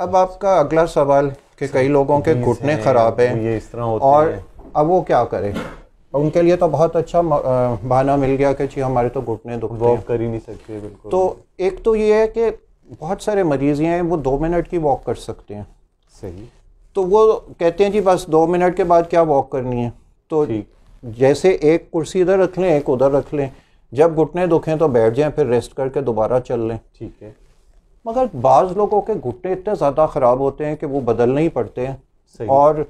अब आपका अगला सवाल कि कई लोगों के घुटने खराब हैं ये इस तरह होते और अब वो क्या करें उनके लिए तो बहुत अच्छा बहाना मिल गया कि जी हमारे तो घुटने दुखते वॉक कर ही नहीं सकते बिल्कुल तो एक तो ये है कि बहुत सारे मरीज हैं वो दो मिनट की वॉक कर सकते हैं सही तो वो कहते हैं जी बस दो मिनट के बाद क्या वॉक करनी है तो जैसे एक कुर्सी इधर रख लें एक उधर रख लें जब घुटने दुखें तो बैठ जाएं फिर रेस्ट करके दोबारा चल लें ठीक है मगर बाज़ लोगों के घुटने इतने ज़्यादा ख़राब होते हैं कि वो बदलने ही पड़ते हैं और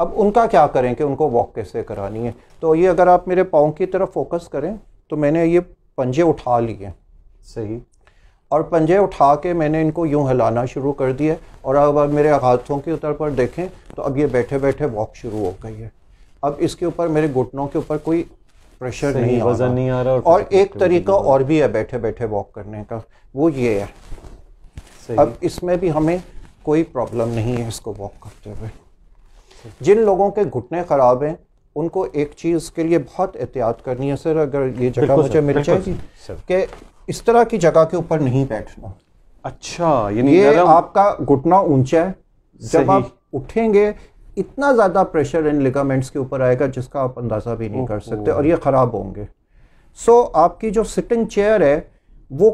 अब उनका क्या करें कि उनको वॉक कैसे करानी है तो ये अगर आप मेरे पाँव की तरफ फोकस करें तो मैंने ये पंजे उठा लिए सही और पंजे उठा के मैंने इनको यूँ हिलाना शुरू कर दिया और अब अब मेरे हाथों के उतर पर देखें तो अब ये बैठे बैठे वॉक शुरू हो गई है अब इसके ऊपर मेरे घुटनों के ऊपर कोई प्रेशर नहीं आ वजन नहीं आ रहा और, और एक तरीका और भी है बैठे बैठे वॉक करने का वो ये है सही। अब इसमें भी हमें कोई प्रॉब्लम नहीं है इसको वॉक करते हुए जिन लोगों के घुटने ख़राब हैं उनको एक चीज़ के लिए बहुत एहतियात करनी है सर अगर ये जगह मुझे मिल जाएगी कि इस तरह की जगह के ऊपर नहीं बैठना अच्छा ये आपका घुटना ऊंचा है जब आप उठेंगे इतना ज़्यादा प्रेशर इन लिगामेंट्स के ऊपर आएगा जिसका आप अंदाज़ा भी नहीं कर सकते और ये ख़राब होंगे सो so, आपकी जो सिटिंग चेयर है वो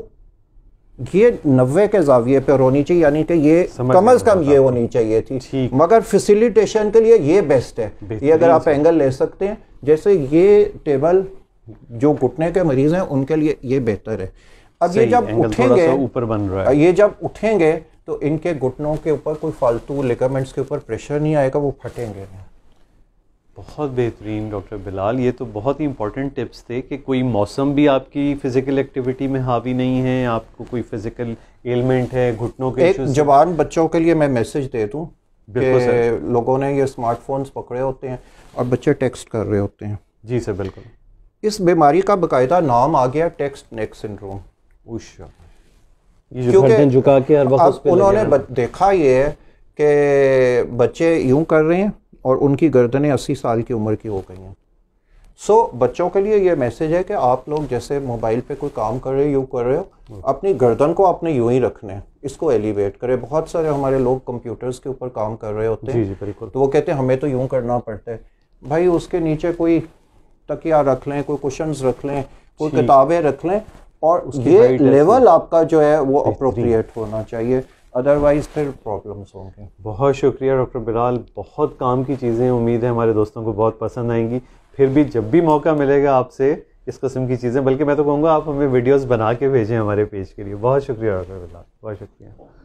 ये नब्बे के जाविये पर होनी चाहिए यानी कि ये कम अज कम ये होनी चाहिए थी मगर फैसिलिटेशन के लिए ये बेस्ट है ये अगर आप एंगल ले सकते हैं जैसे ये टेबल जो घुटने के मरीज हैं उनके लिए ये बेहतर है अब ये जब उठेंगे ऊपर बन रहा है ये जब उठेंगे तो इनके घुटनों के ऊपर कोई फालतू लिगामेंट्स के ऊपर प्रेशर नहीं आएगा वो फटेंगे नहीं बहुत बेहतरीन डॉक्टर बिलाल ये तो बहुत ही इंपॉर्टेंट टिप्स थे कि कोई मौसम भी आपकी फ़िज़िकल एक्टिविटी में हावी नहीं है आपको कोई फ़िज़िकल एलमेंट है घुटनों के जवान बच्चों के लिए मैं मैसेज दे दूँ कि लोगों ने ये स्मार्टफोन्स पकड़े होते हैं और बच्चे टेक्स्ट कर रहे होते हैं जी सर बिल्कुल इस बीमारी का बाकायदा नाम आ गया टेक्स्ट नेक सिंड्रोम उशा क्योंकि झुका के हर वक्त उन्होंने देखा ये कि बच्चे यूं कर रहे हैं और उनकी गर्दनें अस्सी साल की उम्र की हो गई हैं सो so, बच्चों के लिए ये मैसेज है कि आप लोग जैसे मोबाइल पे कोई काम कर रहे हो यूँ कर रहे हो अपनी गर्दन को आपने यूं ही रखना है इसको एलिवेट करें बहुत सारे हमारे लोग कंप्यूटर्स के ऊपर काम कर रहे होते हैं जी जी बिल्कुल तो वो कहते हैं हमें तो यूं करना पड़ता है भाई उसके नीचे कोई तकिया रख लें कोई कुशंस रख लें कोई किताबें रख लें और ये लेवल आपका जो है वो अप्रोप्रिएट होना चाहिए अदरवाइज फिर प्रॉब्लम्स होंगे बहुत शुक्रिया डॉक्टर बिलाल बहुत काम की चीज़ें उम्मीद है हमारे दोस्तों को बहुत पसंद आएंगी फिर भी जब भी मौका मिलेगा आपसे इस कस्म की चीज़ें बल्कि मैं तो कहूँगा आप हमें वीडियोस बना के भेजें हमारे पेज के लिए बहुत शुक्रिया डॉक्टर बिलाल बहुत शुक्रिया